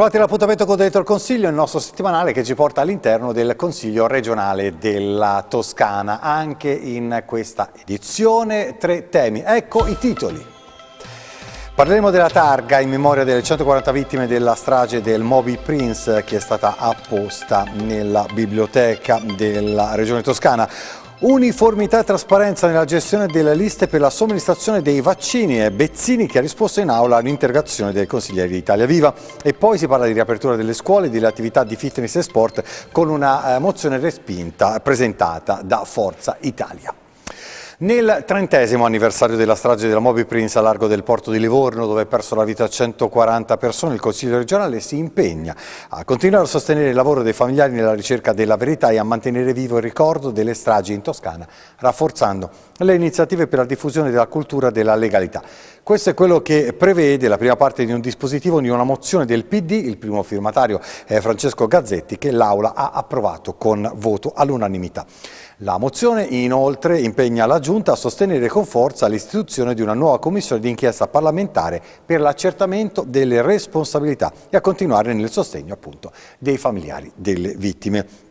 Trovate l'appuntamento con Dentro il Consiglio, il nostro settimanale che ci porta all'interno del Consiglio regionale della Toscana. Anche in questa edizione tre temi. Ecco i titoli. Parleremo della targa in memoria delle 140 vittime della strage del Moby Prince che è stata apposta nella biblioteca della Regione Toscana. Uniformità e trasparenza nella gestione delle liste per la somministrazione dei vaccini è Bezzini che ha risposto in aula all'interrogazione un'interrogazione dei consiglieri di Italia Viva e poi si parla di riapertura delle scuole e delle attività di fitness e sport con una eh, mozione respinta presentata da Forza Italia. Nel trentesimo anniversario della strage della Moby Prince a largo del porto di Livorno, dove perso la vita 140 persone, il Consiglio regionale si impegna a continuare a sostenere il lavoro dei familiari nella ricerca della verità e a mantenere vivo il ricordo delle stragi in Toscana, rafforzando le iniziative per la diffusione della cultura della legalità. Questo è quello che prevede la prima parte di un dispositivo di una mozione del PD, il primo firmatario è Francesco Gazzetti, che l'Aula ha approvato con voto all'unanimità. La mozione inoltre impegna la Giunta a sostenere con forza l'istituzione di una nuova commissione d'inchiesta parlamentare per l'accertamento delle responsabilità e a continuare nel sostegno appunto, dei familiari delle vittime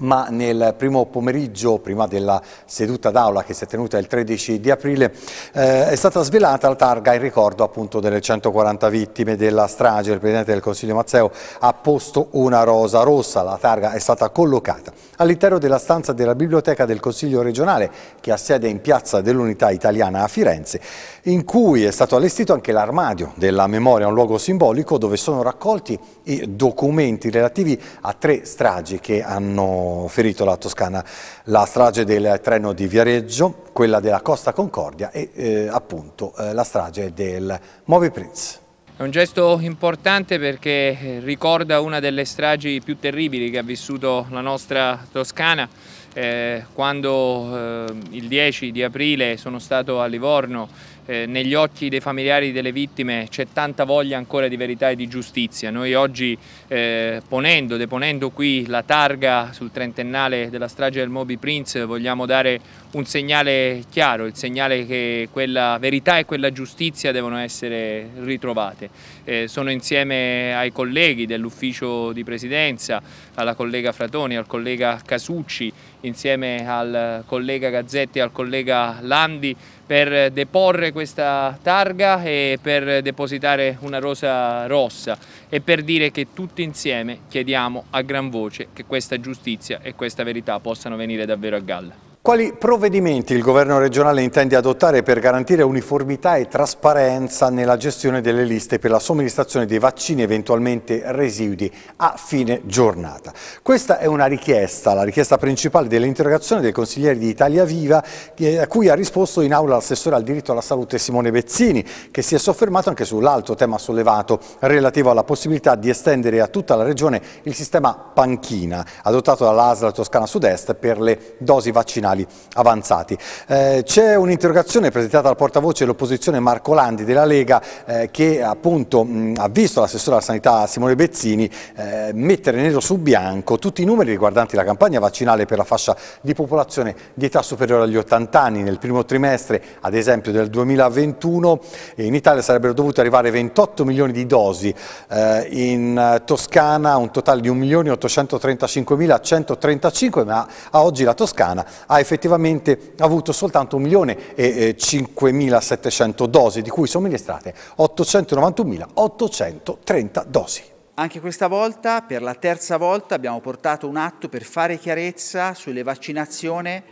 ma nel primo pomeriggio, prima della seduta d'aula che si è tenuta il 13 di aprile, eh, è stata svelata la targa in ricordo appunto delle 140 vittime della strage. Il Presidente del Consiglio Mazzeo ha posto una rosa rossa, la targa è stata collocata all'interno della stanza della biblioteca del Consiglio regionale che ha sede in piazza dell'Unità Italiana a Firenze, in cui è stato allestito anche l'armadio della memoria, un luogo simbolico dove sono raccolti i documenti relativi a tre stragi che hanno ferito la Toscana, la strage del treno di Viareggio, quella della Costa Concordia e eh, appunto eh, la strage del Moby Prince. È un gesto importante perché eh, ricorda una delle stragi più terribili che ha vissuto la nostra Toscana. Eh, quando eh, il 10 di aprile sono stato a Livorno eh, negli occhi dei familiari delle vittime c'è tanta voglia ancora di verità e di giustizia. Noi oggi eh, ponendo, deponendo qui la targa sul trentennale della strage del Moby Prince vogliamo dare un segnale chiaro, il segnale che quella verità e quella giustizia devono essere ritrovate. Eh, sono insieme ai colleghi dell'ufficio di presidenza, alla collega Fratoni, al collega Casucci, insieme al collega Gazzetti e al collega Landi per deporre questa targa e per depositare una rosa rossa e per dire che tutti insieme chiediamo a gran voce che questa giustizia e questa verità possano venire davvero a galla. Quali provvedimenti il governo regionale intende adottare per garantire uniformità e trasparenza nella gestione delle liste per la somministrazione dei vaccini eventualmente residui a fine giornata? Questa è una richiesta, la richiesta principale dell'interrogazione del consigliere di Italia Viva eh, a cui ha risposto in aula l'assessore al diritto alla salute Simone Bezzini che si è soffermato anche sull'altro tema sollevato relativo alla possibilità di estendere a tutta la regione il sistema panchina adottato dall'ASL Toscana Sud-Est per le dosi vaccinali penali avanzati. Eh, C'è un'interrogazione presentata dal portavoce dell'opposizione Marco Landi della Lega eh, che appunto mh, ha visto l'assessore alla sanità Simone Bezzini eh, mettere nero su bianco tutti i numeri riguardanti la campagna vaccinale per la fascia di popolazione di età superiore agli 80 anni. Nel primo trimestre, ad esempio del 2021, in Italia sarebbero dovute arrivare 28 milioni di dosi, eh, in Toscana un totale di 1.835.135, ma a oggi la Toscana ha effettivamente avuto soltanto 1.005.700 dosi, di cui sono ministrate 891.830 dosi. Anche questa volta, per la terza volta, abbiamo portato un atto per fare chiarezza sulle vaccinazioni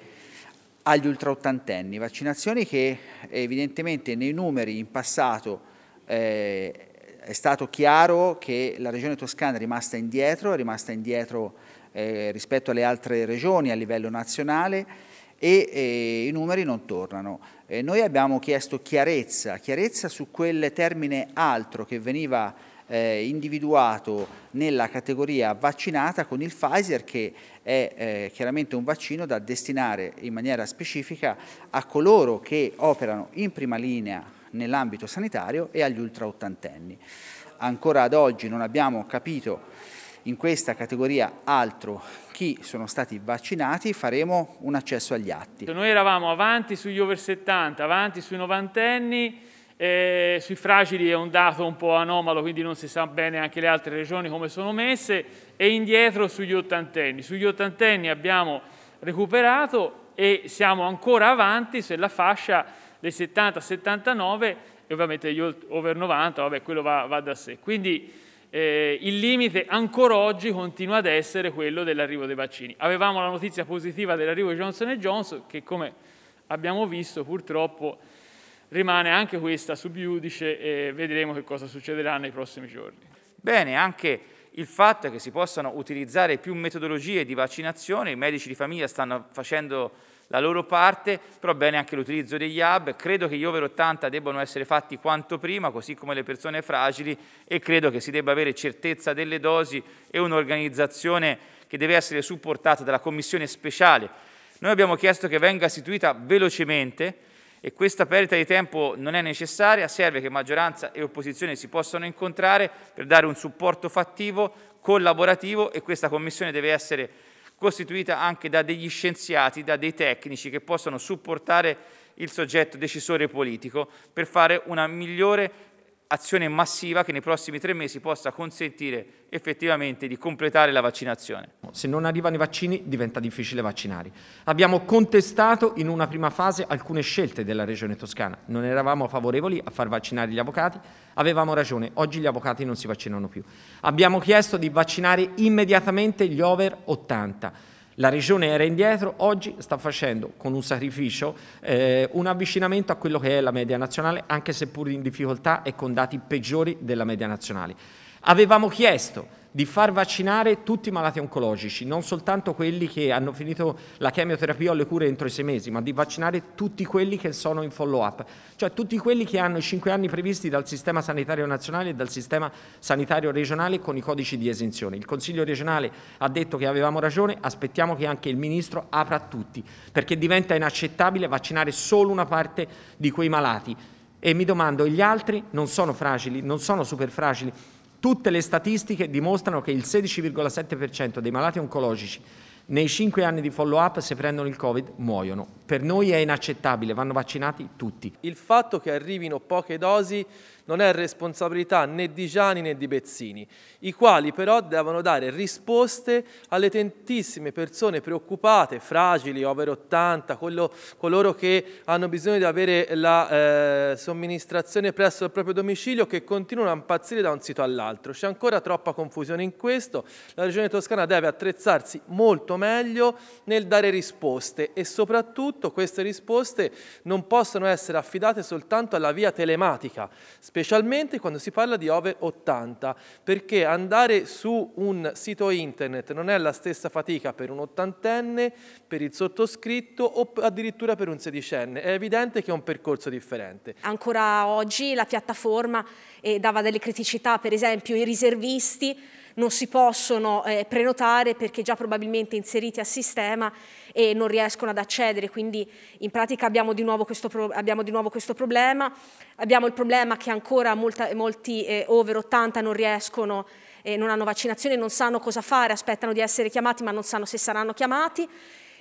agli ultraottantenni, vaccinazioni che evidentemente nei numeri in passato eh, è stato chiaro che la regione toscana è rimasta indietro, è rimasta indietro eh, rispetto alle altre regioni a livello nazionale e eh, i numeri non tornano. Eh, noi abbiamo chiesto chiarezza, chiarezza su quel termine altro che veniva eh, individuato nella categoria vaccinata con il Pfizer che è eh, chiaramente un vaccino da destinare in maniera specifica a coloro che operano in prima linea nell'ambito sanitario e agli ultraottantenni. Ancora ad oggi non abbiamo capito in questa categoria altro chi sono stati vaccinati faremo un accesso agli atti. Noi eravamo avanti sugli over 70, avanti sui novantenni, eh, sui fragili è un dato un po' anomalo, quindi non si sa bene anche le altre regioni come sono messe, e indietro sugli ottantenni. Sugli ottantenni abbiamo recuperato e siamo ancora avanti sulla fascia dei 70-79 e ovviamente gli over 90, vabbè, quello va, va da sé. Quindi eh, il limite ancora oggi continua ad essere quello dell'arrivo dei vaccini. Avevamo la notizia positiva dell'arrivo di Johnson Johnson che come abbiamo visto purtroppo rimane anche questa subiudice e vedremo che cosa succederà nei prossimi giorni. Bene, anche il fatto che si possano utilizzare più metodologie di vaccinazione, i medici di famiglia stanno facendo la loro parte, però bene anche l'utilizzo degli hub, credo che gli over 80 debbano essere fatti quanto prima, così come le persone fragili e credo che si debba avere certezza delle dosi e un'organizzazione che deve essere supportata dalla commissione speciale. Noi abbiamo chiesto che venga istituita velocemente e questa perdita di tempo non è necessaria, serve che maggioranza e opposizione si possano incontrare per dare un supporto fattivo, collaborativo e questa Commissione deve essere costituita anche da degli scienziati, da dei tecnici che possono supportare il soggetto decisore politico per fare una migliore azione massiva che nei prossimi tre mesi possa consentire effettivamente di completare la vaccinazione. Se non arrivano i vaccini diventa difficile vaccinare. Abbiamo contestato in una prima fase alcune scelte della Regione Toscana. Non eravamo favorevoli a far vaccinare gli avvocati, avevamo ragione, oggi gli avvocati non si vaccinano più. Abbiamo chiesto di vaccinare immediatamente gli over 80 la regione era indietro, oggi sta facendo con un sacrificio eh, un avvicinamento a quello che è la media nazionale, anche seppur in difficoltà e con dati peggiori della media nazionale. Avevamo chiesto di far vaccinare tutti i malati oncologici, non soltanto quelli che hanno finito la chemioterapia o le cure entro i sei mesi, ma di vaccinare tutti quelli che sono in follow-up, cioè tutti quelli che hanno i cinque anni previsti dal sistema sanitario nazionale e dal sistema sanitario regionale con i codici di esenzione. Il Consiglio regionale ha detto che avevamo ragione, aspettiamo che anche il Ministro apra tutti, perché diventa inaccettabile vaccinare solo una parte di quei malati. E mi domando, gli altri non sono fragili, non sono super fragili? Tutte le statistiche dimostrano che il 16,7% dei malati oncologici nei cinque anni di follow-up se prendono il Covid muoiono per noi è inaccettabile, vanno vaccinati tutti. Il fatto che arrivino poche dosi non è responsabilità né di Gianni né di Bezzini, i quali però devono dare risposte alle tantissime persone preoccupate, fragili, over 80, collo, coloro che hanno bisogno di avere la eh, somministrazione presso il proprio domicilio che continuano a impazzire da un sito all'altro. C'è ancora troppa confusione in questo, la Regione Toscana deve attrezzarsi molto meglio nel dare risposte e soprattutto Soprattutto queste risposte non possono essere affidate soltanto alla via telematica, specialmente quando si parla di over 80, perché andare su un sito internet non è la stessa fatica per un ottantenne, per il sottoscritto o addirittura per un sedicenne. È evidente che è un percorso differente. Ancora oggi la piattaforma eh, dava delle criticità, per esempio i riservisti non si possono eh, prenotare perché già probabilmente inseriti a sistema e non riescono ad accedere, quindi in pratica abbiamo di nuovo questo, pro di nuovo questo problema, abbiamo il problema che ancora molta, molti eh, over 80 non riescono eh, non hanno vaccinazione, non sanno cosa fare, aspettano di essere chiamati ma non sanno se saranno chiamati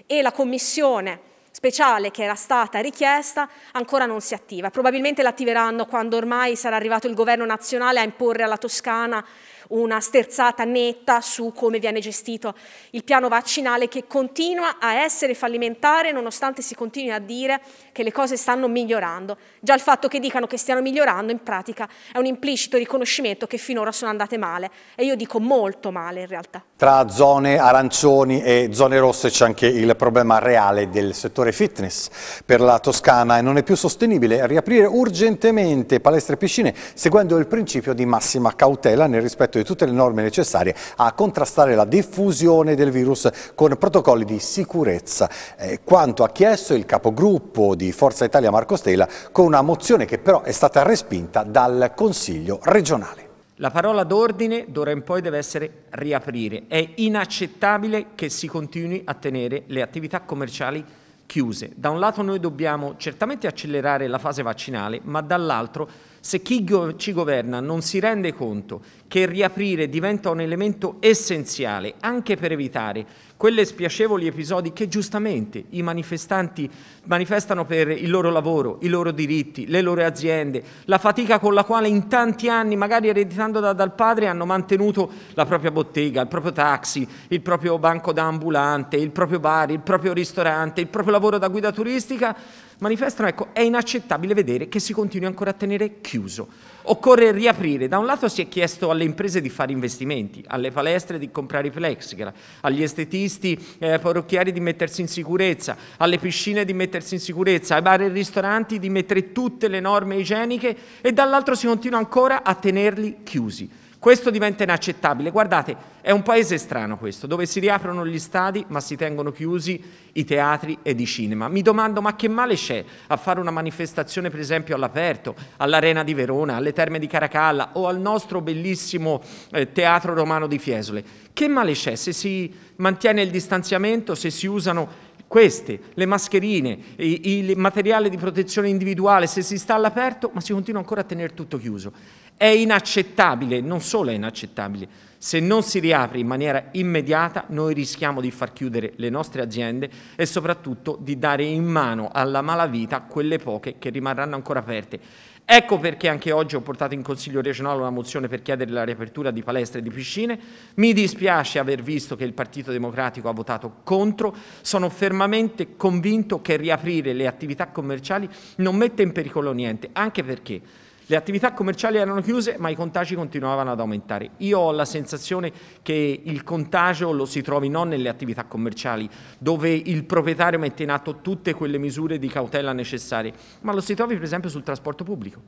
e la commissione speciale che era stata richiesta ancora non si attiva. Probabilmente l'attiveranno quando ormai sarà arrivato il governo nazionale a imporre alla Toscana una sterzata netta su come viene gestito il piano vaccinale che continua a essere fallimentare nonostante si continui a dire che le cose stanno migliorando. Già il fatto che dicano che stiano migliorando in pratica è un implicito riconoscimento che finora sono andate male e io dico molto male in realtà. Tra zone arancioni e zone rosse c'è anche il problema reale del settore fitness per la Toscana e non è più sostenibile riaprire urgentemente palestre e piscine seguendo il principio di massima cautela nel rispetto di tutte le norme necessarie a contrastare la diffusione del virus con protocolli di sicurezza. Eh, quanto ha chiesto il capogruppo di Forza Italia Marco Stella con una mozione che però è stata respinta dal Consiglio regionale. La parola d'ordine d'ora in poi deve essere riaprire. È inaccettabile che si continui a tenere le attività commerciali chiuse. Da un lato noi dobbiamo certamente accelerare la fase vaccinale, ma dall'altro se chi ci governa non si rende conto che riaprire diventa un elemento essenziale anche per evitare quelle spiacevoli episodi che giustamente i manifestanti manifestano per il loro lavoro, i loro diritti, le loro aziende, la fatica con la quale in tanti anni, magari ereditando da, dal padre, hanno mantenuto la propria bottega, il proprio taxi, il proprio banco da ambulante, il proprio bar, il proprio ristorante, il proprio lavoro da guida turistica, manifestano, ecco, è inaccettabile vedere che si continui ancora a tenere chiuso. Occorre riaprire. Da un lato si è chiesto alle imprese di fare investimenti, alle palestre di comprare i plexiglas, agli estetisti eh, parrucchieri di mettersi in sicurezza, alle piscine di mettersi in sicurezza, ai bar e ristoranti di mettere tutte le norme igieniche e dall'altro si continua ancora a tenerli chiusi. Questo diventa inaccettabile. Guardate, è un paese strano questo, dove si riaprono gli stadi ma si tengono chiusi i teatri ed i cinema. Mi domando ma che male c'è a fare una manifestazione per esempio all'aperto, all'Arena di Verona, alle Terme di Caracalla o al nostro bellissimo eh, Teatro Romano di Fiesole? Che male c'è se si mantiene il distanziamento, se si usano queste, le mascherine, il materiale di protezione individuale, se si sta all'aperto ma si continua ancora a tenere tutto chiuso? È inaccettabile, non solo è inaccettabile, se non si riapre in maniera immediata noi rischiamo di far chiudere le nostre aziende e soprattutto di dare in mano alla malavita quelle poche che rimarranno ancora aperte. Ecco perché anche oggi ho portato in Consiglio regionale una mozione per chiedere la riapertura di palestre e di piscine. Mi dispiace aver visto che il Partito Democratico ha votato contro. Sono fermamente convinto che riaprire le attività commerciali non mette in pericolo niente, anche perché le attività commerciali erano chiuse ma i contagi continuavano ad aumentare. Io ho la sensazione che il contagio lo si trovi non nelle attività commerciali dove il proprietario mette in atto tutte quelle misure di cautela necessarie, ma lo si trovi per esempio sul trasporto pubblico.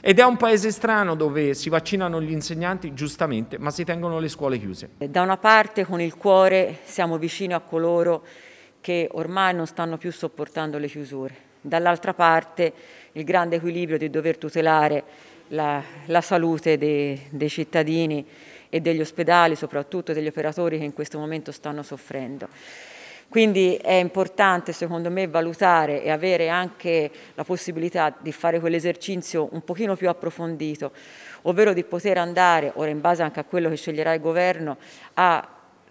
Ed è un paese strano dove si vaccinano gli insegnanti, giustamente, ma si tengono le scuole chiuse. Da una parte con il cuore siamo vicini a coloro che ormai non stanno più sopportando le chiusure dall'altra parte il grande equilibrio di dover tutelare la, la salute dei, dei cittadini e degli ospedali, soprattutto degli operatori che in questo momento stanno soffrendo. Quindi è importante secondo me valutare e avere anche la possibilità di fare quell'esercizio un pochino più approfondito, ovvero di poter andare, ora in base anche a quello che sceglierà il governo, a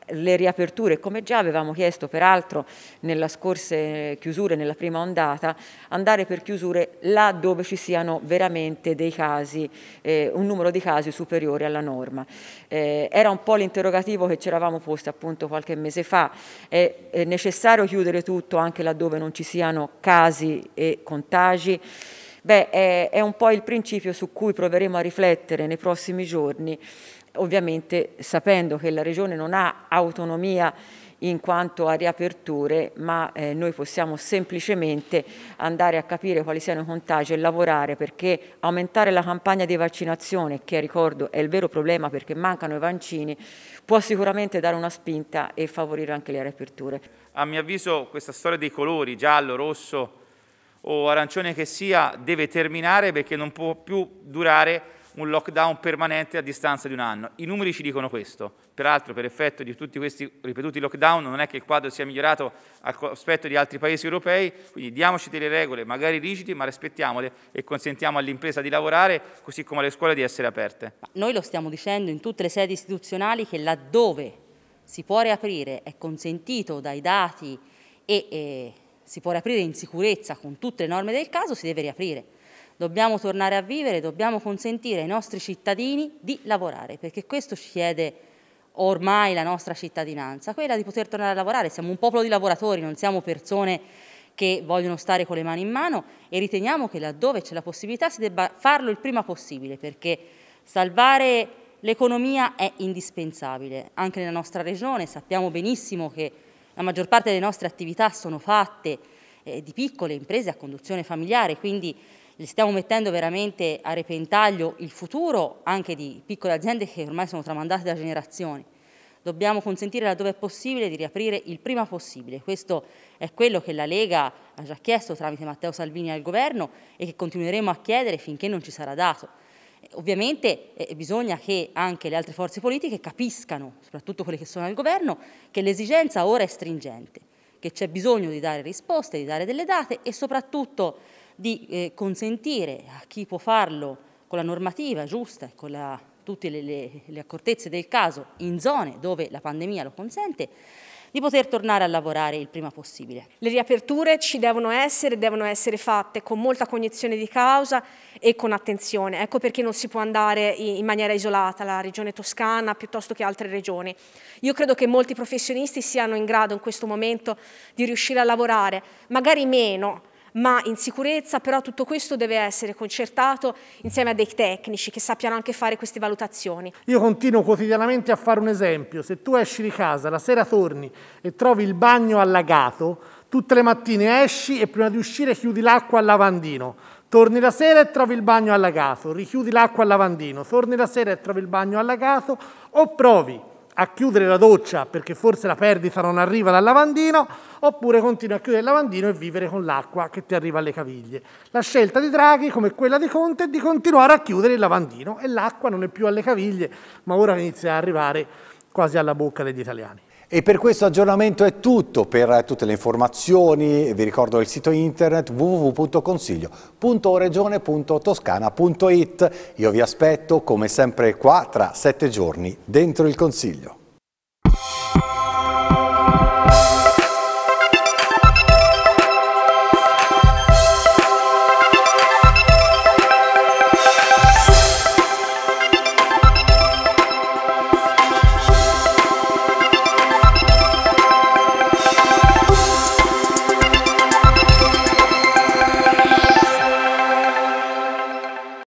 le riaperture, come già avevamo chiesto peraltro nella scorse chiusure, nella prima ondata, andare per chiusure là dove ci siano veramente dei casi, eh, un numero di casi superiore alla norma. Eh, era un po' l'interrogativo che ci eravamo posti appunto qualche mese fa, è, è necessario chiudere tutto anche laddove non ci siano casi e contagi? Beh, è, è un po' il principio su cui proveremo a riflettere nei prossimi giorni ovviamente sapendo che la Regione non ha autonomia in quanto a riaperture, ma eh, noi possiamo semplicemente andare a capire quali siano i contagi e lavorare perché aumentare la campagna di vaccinazione, che ricordo è il vero problema perché mancano i vaccini, può sicuramente dare una spinta e favorire anche le riaperture. A mio avviso questa storia dei colori, giallo, rosso o arancione che sia, deve terminare perché non può più durare un lockdown permanente a distanza di un anno. I numeri ci dicono questo. Peraltro, per effetto di tutti questi ripetuti lockdown, non è che il quadro sia migliorato al cospetto di altri paesi europei, quindi diamoci delle regole, magari rigide, ma rispettiamole e consentiamo all'impresa di lavorare, così come alle scuole di essere aperte. Noi lo stiamo dicendo in tutte le sedi istituzionali che laddove si può riaprire, è consentito dai dati e, e si può riaprire in sicurezza con tutte le norme del caso, si deve riaprire Dobbiamo tornare a vivere, dobbiamo consentire ai nostri cittadini di lavorare, perché questo ci chiede ormai la nostra cittadinanza, quella di poter tornare a lavorare. Siamo un popolo di lavoratori, non siamo persone che vogliono stare con le mani in mano e riteniamo che laddove c'è la possibilità si debba farlo il prima possibile, perché salvare l'economia è indispensabile. Anche nella nostra regione sappiamo benissimo che la maggior parte delle nostre attività sono fatte eh, di piccole imprese a conduzione familiare, quindi gli stiamo mettendo veramente a repentaglio il futuro anche di piccole aziende che ormai sono tramandate da generazioni. Dobbiamo consentire laddove è possibile di riaprire il prima possibile. Questo è quello che la Lega ha già chiesto tramite Matteo Salvini al governo e che continueremo a chiedere finché non ci sarà dato. Ovviamente eh, bisogna che anche le altre forze politiche capiscano, soprattutto quelle che sono al governo, che l'esigenza ora è stringente, che c'è bisogno di dare risposte, di dare delle date e soprattutto di eh, consentire a chi può farlo con la normativa giusta e con la, tutte le, le, le accortezze del caso in zone dove la pandemia lo consente, di poter tornare a lavorare il prima possibile. Le riaperture ci devono essere, devono essere fatte con molta cognizione di causa e con attenzione. Ecco perché non si può andare in maniera isolata, la regione toscana piuttosto che altre regioni. Io credo che molti professionisti siano in grado in questo momento di riuscire a lavorare, magari meno, ma in sicurezza, però tutto questo deve essere concertato insieme a dei tecnici che sappiano anche fare queste valutazioni. Io continuo quotidianamente a fare un esempio, se tu esci di casa, la sera torni e trovi il bagno allagato, tutte le mattine esci e prima di uscire chiudi l'acqua al lavandino. Torni la sera e trovi il bagno allagato, richiudi l'acqua al lavandino, torni la sera e trovi il bagno allagato o provi a chiudere la doccia perché forse la perdita non arriva dal lavandino, oppure continui a chiudere il lavandino e vivere con l'acqua che ti arriva alle caviglie. La scelta di Draghi, come quella di Conte, è di continuare a chiudere il lavandino e l'acqua non è più alle caviglie, ma ora inizia a arrivare quasi alla bocca degli italiani. E per questo aggiornamento è tutto, per tutte le informazioni vi ricordo il sito internet www.consiglio.regione.toscana.it Io vi aspetto come sempre qua tra sette giorni dentro il Consiglio.